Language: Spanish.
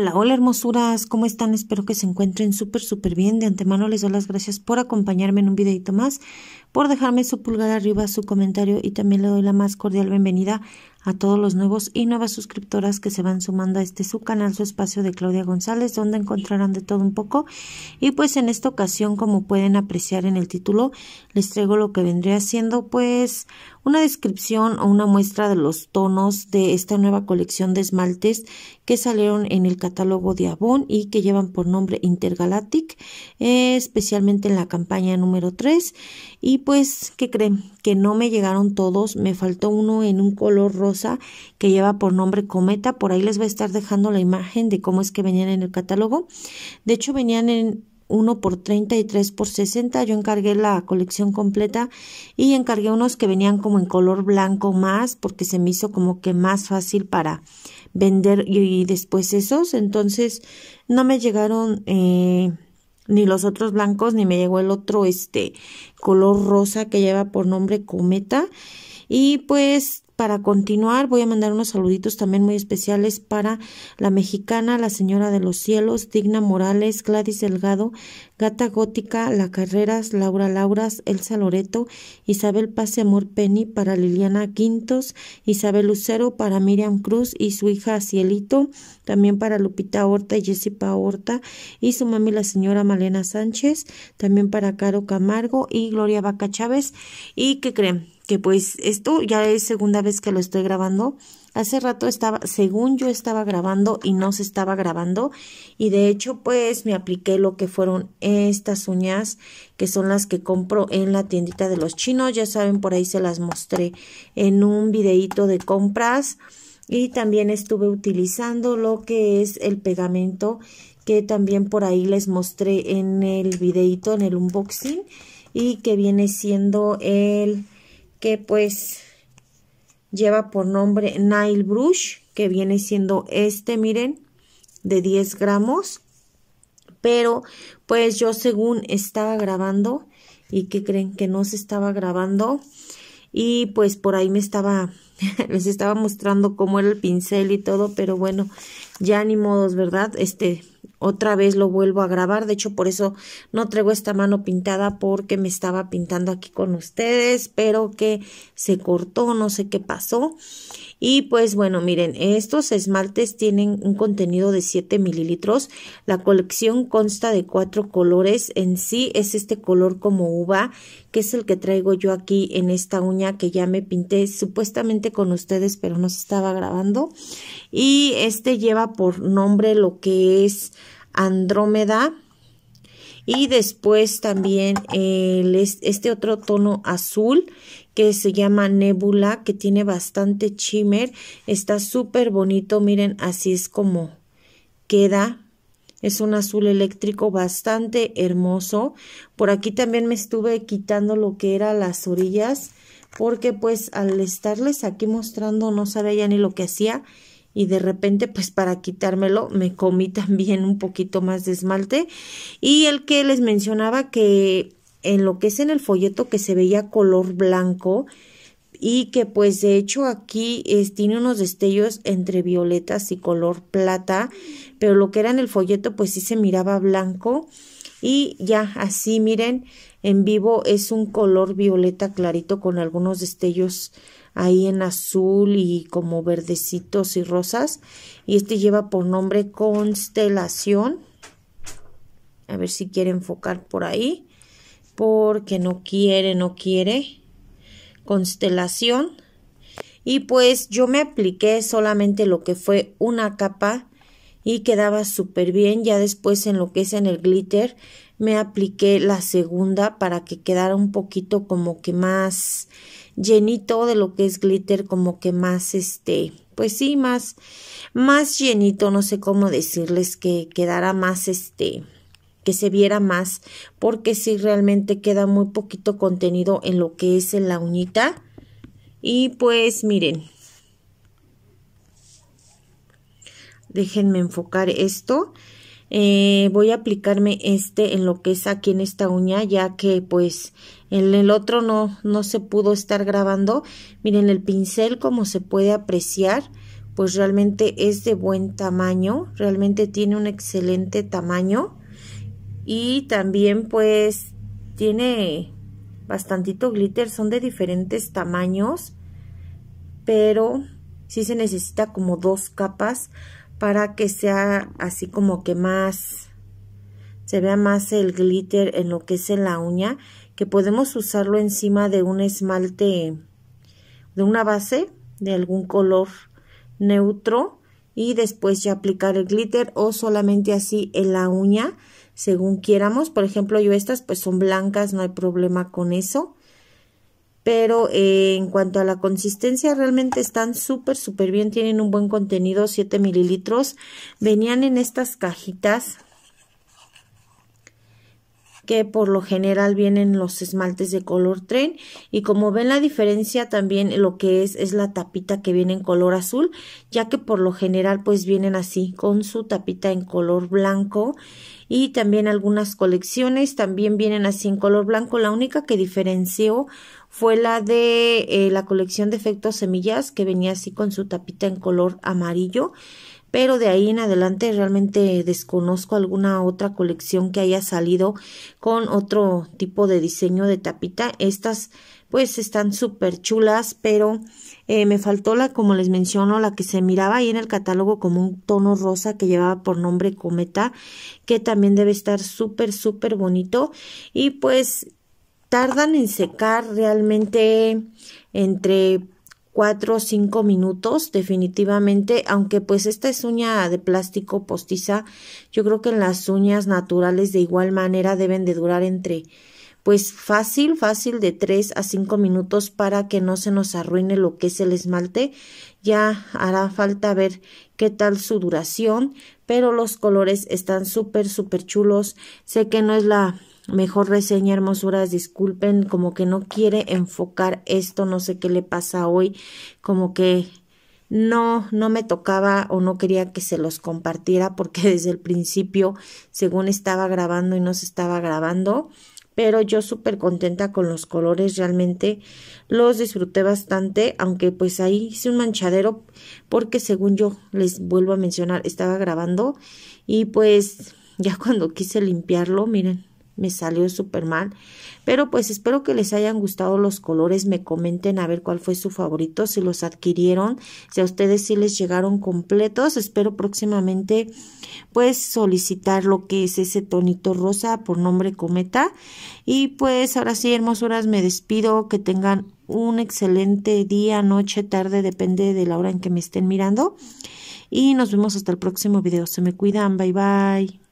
Hola, hola hermosuras, ¿cómo están? Espero que se encuentren súper, súper bien. De antemano les doy las gracias por acompañarme en un videito más, por dejarme su pulgar arriba, su comentario y también le doy la más cordial bienvenida a todos los nuevos y nuevas suscriptoras que se van sumando a este su canal, su espacio de Claudia González, donde encontrarán de todo un poco. Y pues en esta ocasión, como pueden apreciar en el título, les traigo lo que vendría siendo pues una descripción o una muestra de los tonos de esta nueva colección de esmaltes que salieron en el catálogo de Avon y que llevan por nombre Intergalactic, eh, especialmente en la campaña número 3. Y pues, ¿qué creen? Que no me llegaron todos, me faltó uno en un color rosa que lleva por nombre Cometa, por ahí les voy a estar dejando la imagen de cómo es que venían en el catálogo. De hecho, venían en uno por 30 y tres por 60. Yo encargué la colección completa y encargué unos que venían como en color blanco más porque se me hizo como que más fácil para vender y, después esos. Entonces no me llegaron eh, ni los otros blancos, ni me llegó el otro este color rosa que lleva por nombre cometa. Y pues para continuar, voy a mandar unos saluditos también muy especiales para la mexicana, la señora de los cielos, Digna Morales, Gladys Delgado, Gata Gótica, La Carreras, Laura Lauras, Elsa Loreto, Isabel Pase Amor Penny, para Liliana Quintos, Isabel Lucero, para Miriam Cruz y su hija Cielito, también para Lupita Horta y Jessica Horta y su mami la señora Malena Sánchez, también para Caro Camargo y Gloria Vaca Chávez. ¿Y qué creen? que pues esto ya es segunda vez que lo estoy grabando. Hace rato estaba, según yo estaba grabando y no se estaba grabando y de hecho pues me apliqué lo que fueron estas uñas que son las que compro en la tiendita de los chinos, ya saben por ahí se las mostré en un videito de compras y también estuve utilizando lo que es el pegamento que también por ahí les mostré en el videito, en el unboxing y que viene siendo el que pues lleva por nombre Nile Brush, que viene siendo este, miren, de 10 gramos. Pero pues yo según estaba grabando y que creen que no se estaba grabando y pues por ahí me estaba les estaba mostrando cómo era el pincel y todo, pero bueno, ya ni modos, ¿verdad? Este otra vez lo vuelvo a grabar. De hecho, por eso no traigo esta mano pintada porque me estaba pintando aquí con ustedes, pero que se cortó, no sé qué pasó. Y pues bueno, miren, estos esmaltes tienen un contenido de 7 mililitros. La colección consta de cuatro colores. En sí es este color como uva, que es el que traigo yo aquí en esta uña que ya me pinté supuestamente con ustedes, pero no se estaba grabando. Y este lleva por nombre lo que es Andrómeda. Y después también este otro tono azul que se llama Nebula, que tiene bastante shimmer. Está súper bonito, miren, así es como queda. Es un azul eléctrico bastante hermoso. Por aquí también me estuve quitando lo que eran las orillas, porque pues al estarles aquí mostrando no sabía ya ni lo que hacía. Y de repente pues para quitármelo me comí también un poquito más de esmalte. Y el que les mencionaba que en lo que es en el folleto que se veía color blanco y que pues de hecho aquí es, tiene unos destellos entre violetas y color plata, pero lo que era en el folleto pues sí se miraba blanco y ya así miren en vivo es un color violeta clarito con algunos destellos ahí en azul y como verdecitos y rosas y este lleva por nombre constelación a ver si quiere enfocar por ahí porque no quiere, no quiere constelación. Y pues yo me apliqué solamente lo que fue una capa y quedaba súper bien. Ya después en lo que es en el glitter me apliqué la segunda para que quedara un poquito como que más llenito de lo que es glitter, como que más este, pues sí, más, más llenito, no sé cómo decirles que quedara más este, se viera más, porque si realmente queda muy poquito contenido en lo que es en la uñita. Y pues miren, déjenme enfocar esto. Eh, voy a aplicarme este en lo que es aquí en esta uña ya que pues en el otro no, no se pudo estar grabando miren el pincel como se puede apreciar pues realmente es de buen tamaño realmente tiene un excelente tamaño y también pues tiene bastantito glitter, son de diferentes tamaños, pero sí se necesita como dos capas para que sea así como que más, se vea más el glitter en lo que es en la uña, que podemos usarlo encima de un esmalte, de una base de algún color neutro y después ya aplicar el glitter o solamente así en la uña según quieramos. Por ejemplo, yo estas pues son blancas, no hay problema con eso. Pero eh, en cuanto a la consistencia, realmente están súper, súper bien. Tienen un buen contenido, 7 mililitros. Venían en estas cajitas que por lo general vienen los esmaltes de color tren y como ven la diferencia también eh, lo que es es la tapita que viene en color azul ya que por lo general pues vienen así con su tapita en color blanco y también algunas colecciones también vienen así en color blanco. La única que diferenció fue la de eh, la colección de efectos semillas que venía así con su tapita en color amarillo pero de ahí en adelante realmente desconozco alguna otra colección que haya salido con otro tipo de diseño de tapita. Estas pues están súper chulas, pero eh, me faltó la, como les menciono, la que se miraba ahí en el catálogo como un tono rosa que llevaba por nombre Cometa, que también debe estar súper, súper bonito. Y pues tardan en secar realmente entre 4 o 5 minutos definitivamente, aunque pues esta es uña de plástico postiza, yo creo que en las uñas naturales de igual manera deben de durar entre pues fácil, fácil de 3 a 5 minutos para que no se nos arruine lo que es el esmalte. Ya hará falta ver qué tal su duración, pero los colores están súper, súper chulos. Sé que no es la mejor reseña, hermosuras, disculpen, como que no quiere enfocar esto, no sé qué le pasa hoy, como que no, no me tocaba o no quería que se los compartiera porque desde el principio, según estaba grabando y no se estaba grabando, pero yo súper contenta con los colores, realmente los disfruté bastante, aunque pues ahí hice un manchadero porque según yo les vuelvo a mencionar, estaba grabando y pues ya cuando quise limpiarlo, miren, me salió mal, Pero pues espero que les hayan gustado los colores. Me comenten a ver cuál fue su favorito, si los adquirieron, si a ustedes sí les llegaron completos. Espero próximamente pues solicitar lo que es ese tonito rosa por nombre cometa. Y pues ahora sí, hermosuras, me despido. Que tengan un excelente día, noche, tarde, depende de la hora en que me estén mirando. Y nos vemos hasta el próximo video. Se me cuidan. Bye bye.